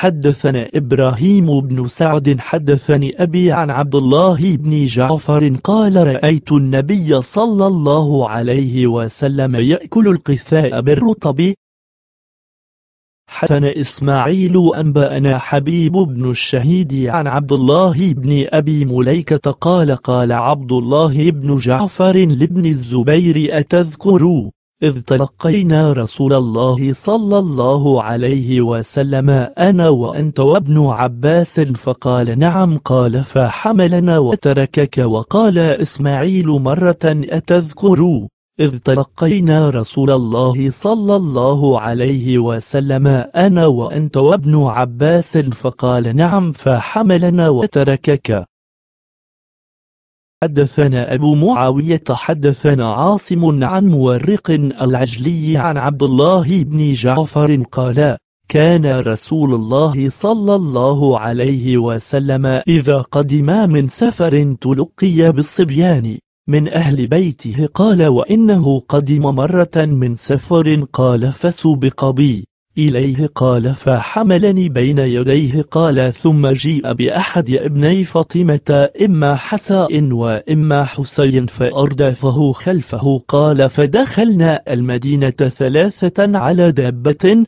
حدثنا إبراهيم بن سعد حدثني أبي عن عبد الله بن جعفر قال رأيت النبي صلى الله عليه وسلم يأكل القثاء بالرطب حدثنا إسماعيل أنبأنا حبيب بن الشهيد عن عبد الله بن أبي مليكة قال قال عبد الله بن جعفر لابن الزبير أتذكروا إذ تلقينا رسول الله صلى الله عليه وسلم أنا وأنت وابن عباس فقال نعم قال فحملنا وتركك وقال إسماعيل مرة أتذكر إذ تلقينا رسول الله صلى الله عليه وسلم أنا وأنت وابن عباس فقال نعم فحملنا وتركك حدثنا أبو معاوية حدثنا عاصم عن مورق العجلي عن عبد الله بن جعفر قال كان رسول الله صلى الله عليه وسلم إذا قدم من سفر تلقي بالصبيان من أهل بيته قال وإنه قدم مرة من سفر قال فسبق بي إليه قال فحملني بين يديه قال ثم جيء بأحد ابني فاطمة إما حساء وإما حسين فأردفه خلفه قال فدخلنا المدينة ثلاثة على دابة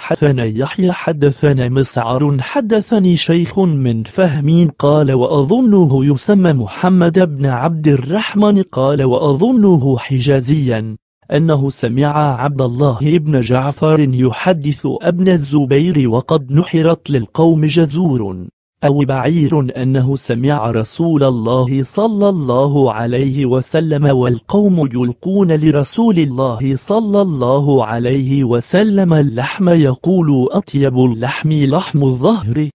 حدثنا يحيى حدثنا مسعر حدثني شيخ من فهمين قال وأظنه يسمى محمد بن عبد الرحمن قال وأظنه حجازيا أنه سمع عبد الله بن جعفر يحدث ابن الزبير وقد نحرت للقوم جزور أو بعير أنه سمع رسول الله صلى الله عليه وسلم والقوم يلقون لرسول الله صلى الله عليه وسلم اللحم يقول أطيب اللحم لحم الظهر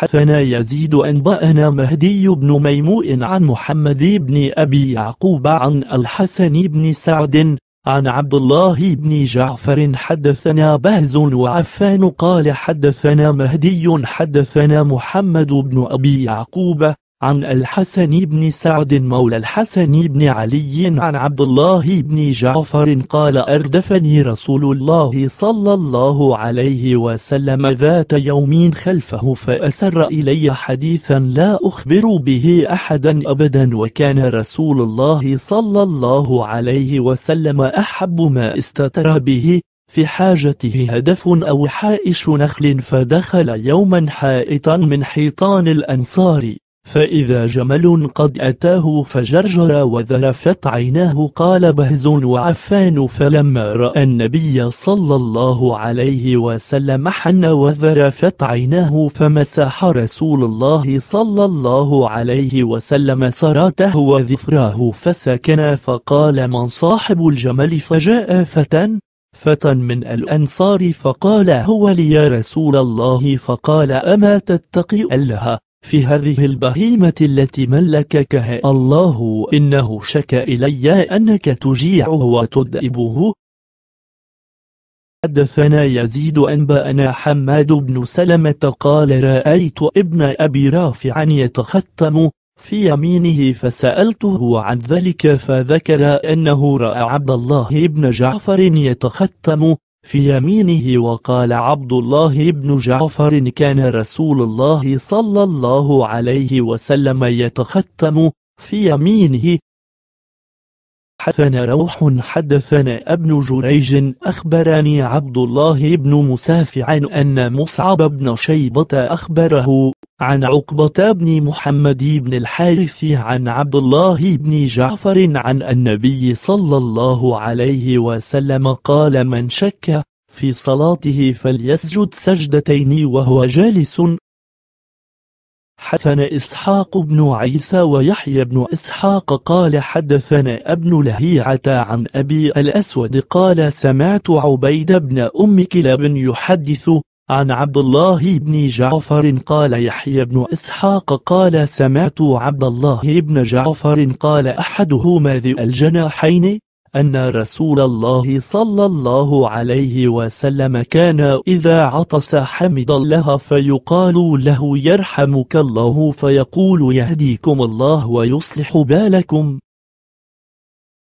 حدثنا يزيد أنبأنا مهدي بن ميموء عن محمد بن أبي يعقوب عن الحسن بن سعد عن عبد الله بن جعفر حدثنا بهز وعفان قال حدثنا مهدي حدثنا محمد بن أبي يعقوب عن الحسن بن سعد مولى الحسن بن علي عن عبد الله بن جعفر قال أردفني رسول الله صلى الله عليه وسلم ذات يوم خلفه فأسر إلي حديثا لا أخبر به أحدا أبدا وكان رسول الله صلى الله عليه وسلم أحب ما استتر به في حاجته هدف أو حائش نخل فدخل يوما حائطا من حيطان الأنصار فإذا جمل قد أتاه فجرجر وذرفت عيناه قال بهز وعفان فلما رأى النبي صلى الله عليه وسلم حن وذرفت عيناه فمسح رسول الله صلى الله عليه وسلم سراته وذفراه فسكن فقال من صاحب الجمل فجاء فتى فتى من الأنصار فقال هو لي يا رسول الله فقال أما تتقي الله في هذه البهيمة التي ملككها الله إنه شكى إلي أنك تجيعه وتدئبه حدثنا يزيد أنبأنا حماد بن سلمة قال رأيت ابن أبي رافع يتختم في يمينه فسألته عن ذلك فذكر أنه رأى عبد الله بن جعفر يتختم في يمينه وقال عبد الله بن جعفر كان رسول الله صلى الله عليه وسلم يتختم في يمينه حدثنا روح حدثنا ابن جريج أخبرني عبد الله بن مسافع أن مصعب بن شيبة أخبره عن عقبة بن محمد بن الحارث عن عبد الله بن جعفر عن النبي صلى الله عليه وسلم قال من شك في صلاته فليسجد سجدتين وهو جالس حدثنا إسحاق بن عيسى ويحيى بن إسحاق قال حدثنا ابن لهيعة عن أبي الأسود قال سمعت عبيد بن أم كلاب يحدث عن عبد الله بن جعفر قال يحيى بن إسحاق قال سمعت عبد الله بن جعفر قال أحدهما ذي الجناحين أن رسول الله صلى الله عليه وسلم كان إذا عطس حمد الله فيقال له يرحمك الله فيقول يهديكم الله ويصلح بالكم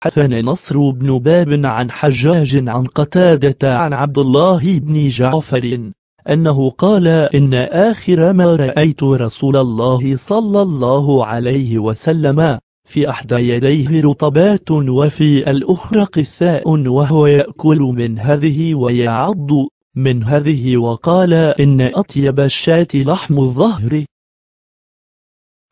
حدثنا نصر بن باب عن حجاج عن قتادة عن عبد الله بن جعفر أنه قال إن آخر ما رأيت رسول الله صلى الله عليه وسلم في أحدى يديه رطبات وفي الأخرى قثاء وهو يأكل من هذه ويعض من هذه وقال إن أطيب الشاة لحم الظهر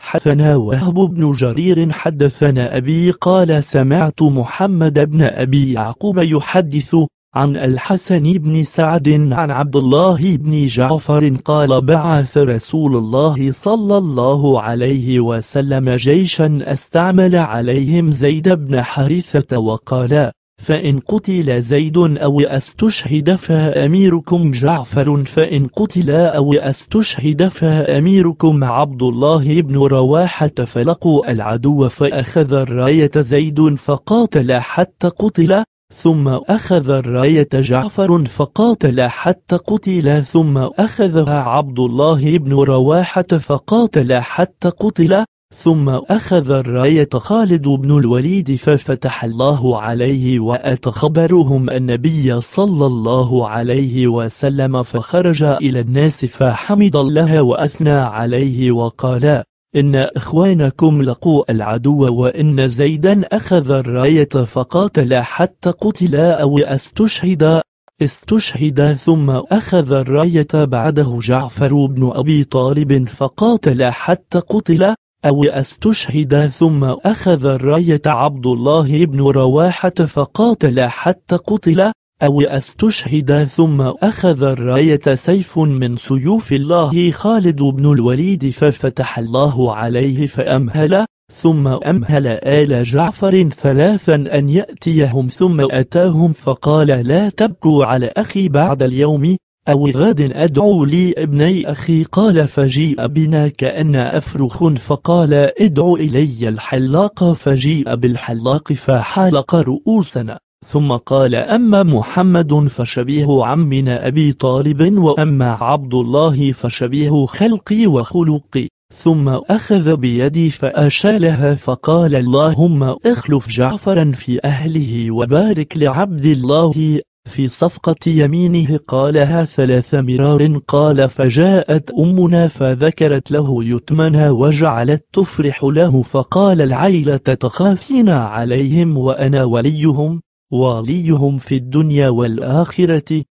حدثنا وهب بن جرير حدثنا أبي قال سمعت محمد بن أبي يعقوب يحدث عن الحسن بن سعد عن عبد الله بن جعفر قال بعث رسول الله صلى الله عليه وسلم جيشا استعمل عليهم زيد بن حارثة وقال فإن قتل زيد أو استشهد فأميركم جعفر فإن قتل أو استشهد فأميركم عبد الله بن رواحة فلقوا العدو فأخذ الراية زيد فقاتل حتى قتل ثم أخذ الراية جعفر فقاتل حتى قتل ثم أخذها عبد الله بن رواحة فقاتل حتى قتل ثم أخذ الراية خالد بن الوليد ففتح الله عليه وأتخبرهم النبي صلى الله عليه وسلم فخرج إلى الناس فحمد الله وأثنى عليه وقال إن إخوانكم لقوا العدو وإن زيدا أخذ الراية فقاتل حتى قتل أو استشهد استشهد ثم أخذ الراية بعده جعفر بن أبي طالب فقاتل حتى قتل أو استشهد ثم أخذ الراية عبد الله بن رواحة فقاتل حتى قتل أو استشهد ثم أخذ الراية سيف من سيوف الله خالد بن الوليد ففتح الله عليه فأمهل ثم أمهل آل جعفر ثلاثا أن يأتيهم ثم أتاهم فقال لا تبكوا على أخي بعد اليوم أو غد أدعو لي ابني أخي قال فجيء بنا كأن أفرخ فقال ادعو إلي الحلاق فجيء بالحلاق فحلق رؤوسنا ثم قال أما محمد فشبيه عمنا أبي طالب وأما عبد الله فشبيه خلقي وخلقي ثم أخذ بيدي فأشالها فقال اللهم اخلف جعفرا في أهله وبارك لعبد الله في صفقة يمينه قالها ثلاث مرار قال فجاءت أمنا فذكرت له يتمنى وجعلت تفرح له فقال العيلة تخافين عليهم وأنا وليهم وليهم في الدنيا والآخرة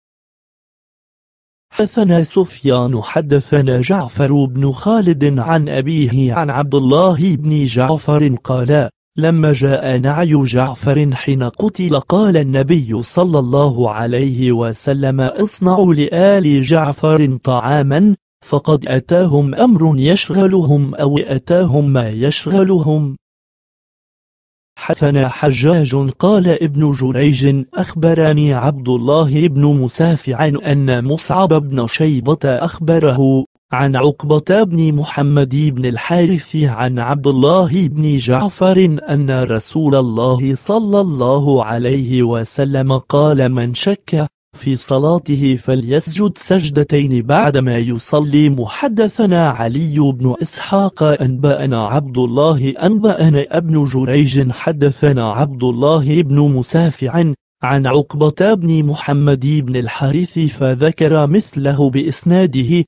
حدثنا سفيان حدثنا جعفر بن خالد عن أبيه عن عبد الله بن جعفر قال لما جاء نعي جعفر حين قتل قال النبي صلى الله عليه وسلم اصنعوا لآل جعفر طعاما فقد أتاهم أمر يشغلهم أو أتاهم ما يشغلهم حدثنا حجاج قال ابن جريج أخبرني عبد الله بن مسافع أن مصعب بن شيبة أخبره عن عقبة بن محمد بن الحارث عن عبد الله بن جعفر أن رسول الله صلى الله عليه وسلم قال من شك في صلاته فليسجد سجدتين بعدما يصلي محدثنا علي بن إسحاق أنبأنا عبد الله أنبأنا ابن جريج حدثنا عبد الله بن مسافع عن عقبة بن محمد بن الحارث فذكر مثله بإسناده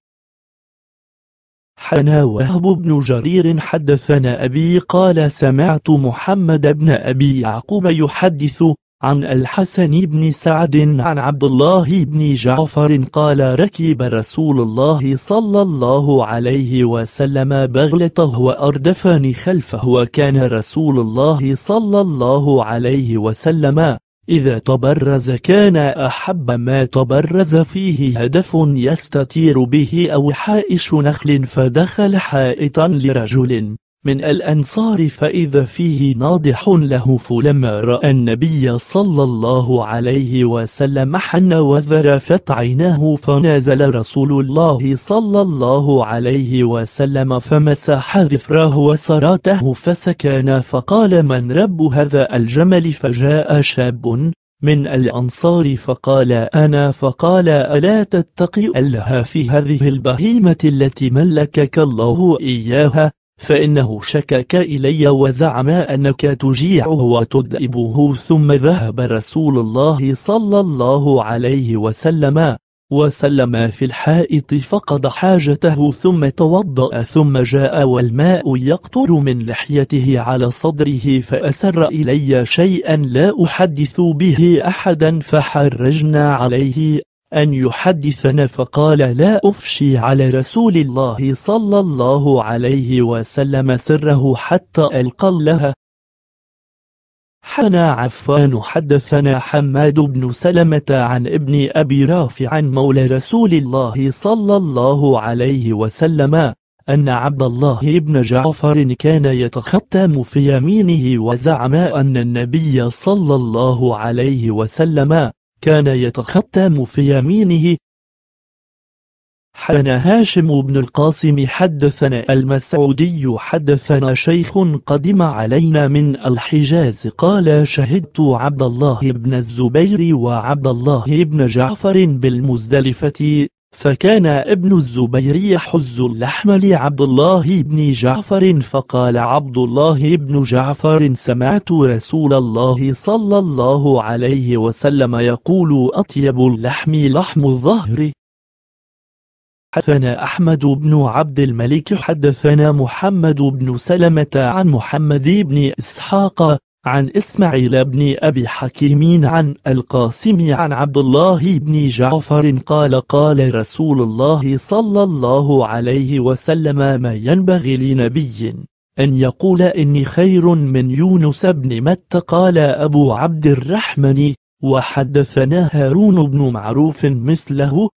حنا وهب بن جرير حدثنا أبي قال سمعت محمد بن أبي يعقوب يحدث عن الحسن بن سعد عن عبد الله بن جعفر قال ركب رسول الله صلى الله عليه وسلم بغلته وأردفني خلفه وكان رسول الله صلى الله عليه وسلم إذا تبرز كان أحب ما تبرز فيه هدف يستطير به أو حائش نخل فدخل حائطا لرجل من الأنصار فإذا فيه ناضح له فلما رأى النبي صلى الله عليه وسلم حن وذرفت عيناه فنازل رسول الله صلى الله عليه وسلم فمسح ذفراه وسراته فسكان فقال من رب هذا الجمل فجاء شاب من الأنصار فقال أنا فقال ألا تتقي الله في هذه البهيمة التي ملكك الله إياها فإنه شكك إلي وزعم أنك تجيعه وتدئبه ثم ذهب رسول الله صلى الله عليه وسلم وسلم في الحائط فقد حاجته ثم توضأ ثم جاء والماء يقطر من لحيته على صدره فأسر إلي شيئا لا أحدث به أحدا فحرجنا عليه أن يحدثنا فقال لا أفشي على رسول الله صلى الله عليه وسلم سره حتى ألقى لها حنا عفان حدثنا حماد بن سلمة عن ابن أبي رافع عن مولى رسول الله صلى الله عليه وسلم أن عبد الله بن جعفر كان يتختم في يمينه وزعم أن النبي صلى الله عليه وسلم كان يتختم في يمينه حدثنا هاشم بن القاسم حدثنا المسعودي حدثنا شيخ قدم علينا من الحجاز قال شهدت عبد الله بن الزبير وعبد الله بن جعفر بالمزدلفة فكان ابن الزبير يحز اللحم لعبد الله بن جعفر فقال عبد الله بن جعفر سمعت رسول الله صلى الله عليه وسلم يقول أطيب اللحم لحم الظهر حدثنا أحمد بن عبد الملك حدثنا محمد بن سلمة عن محمد بن إسحاق عن إسماعيل بن أبي حكيم عن القاسم عن عبد الله بن جعفر قال قال رسول الله صلى الله عليه وسلم ما ينبغي لنبي أن يقول إني خير من يونس بن متى قال أبو عبد الرحمن وحدثنا هارون بن معروف مثله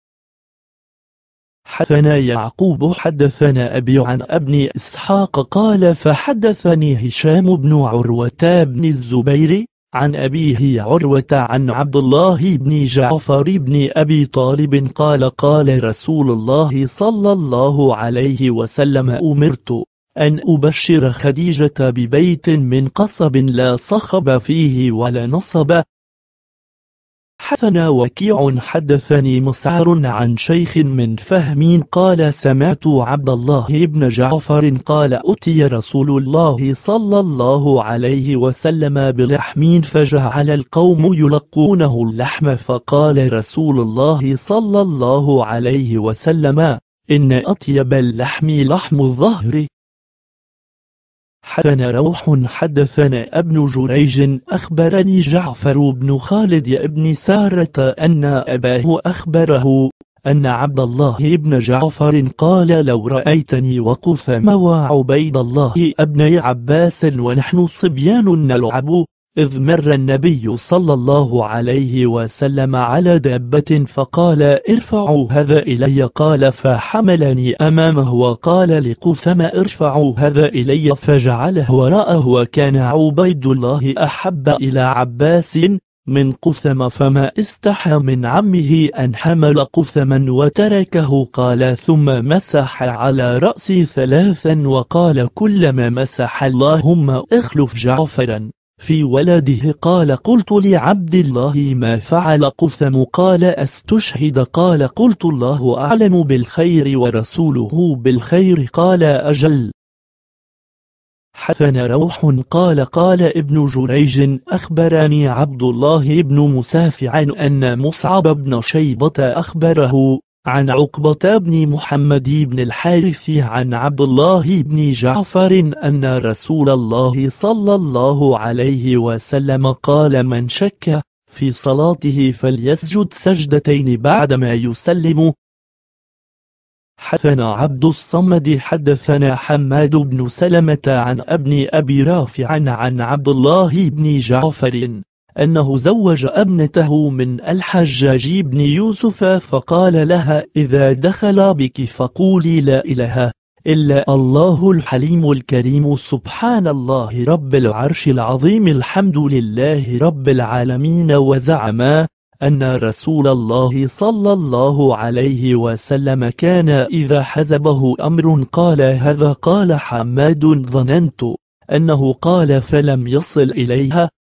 حدثنا يعقوب حدثنا أبي عن ابن إسحاق قال فحدثني هشام بن عروة بن الزبير عن أبيه عروة عن عبد الله بن جعفر بن أبي طالب قال قال رسول الله صلى الله عليه وسلم أمرت أن أبشر خديجة ببيت من قصب لا صخب فيه ولا نصب حدثنا وكيع حدثني مسعر عن شيخ من فهمين قال سمعت عبد الله بن جعفر قال أتي رسول الله صلى الله عليه وسلم بلحمين فجعل القوم يلقونه اللحم فقال رسول الله صلى الله عليه وسلم إن أطيب اللحم لحم الظهر حدثنا روح حدثنا ابن جريج أخبرني جعفر بن خالد ابن سارة أن أباه أخبره أن عبد الله بن جعفر قال لو رأيتني وقف مع عبيد الله ابن عباس ونحن صبيان نلعب إذ مر النبي صلى الله عليه وسلم على دابة فقال ارفعوا هذا إلي قال فحملني أمامه وقال لقثم ارفعوا هذا إلي فجعله وراءه وكان عبيد الله أحب إلى عباس من قثم فما استحى من عمه أن حمل قثما وتركه قال ثم مسح على رأسي ثلاثا وقال كلما مسح اللهم اخلف جعفرا في ولده قال قلت لعبد الله ما فعل قثم قال أستشهد قال قلت الله أعلم بالخير ورسوله بالخير قال أجل حثن روح قال قال ابن جريج أخبرني عبد الله بن مسافع أن مصعب بن شيبة أخبره عن عقبة بن محمد بن الحارث عن عبد الله بن جعفر أن رسول الله صلى الله عليه وسلم قال من شك في صلاته فليسجد سجدتين بعدما يسلم حدثنا عبد الصمد حدثنا حماد بن سلمة عن ابن أبي رافع عن عبد الله بن جعفر أنه زوج ابنته من الحجاج بن يوسف فقال لها إذا دخل بك فقولي لا إله إلا الله الحليم الكريم سبحان الله رب العرش العظيم الحمد لله رب العالمين وزعما أن رسول الله صلى الله عليه وسلم كان إذا حزبه أمر قال هذا قال حماد ظننت أنه قال فلم يصل إليها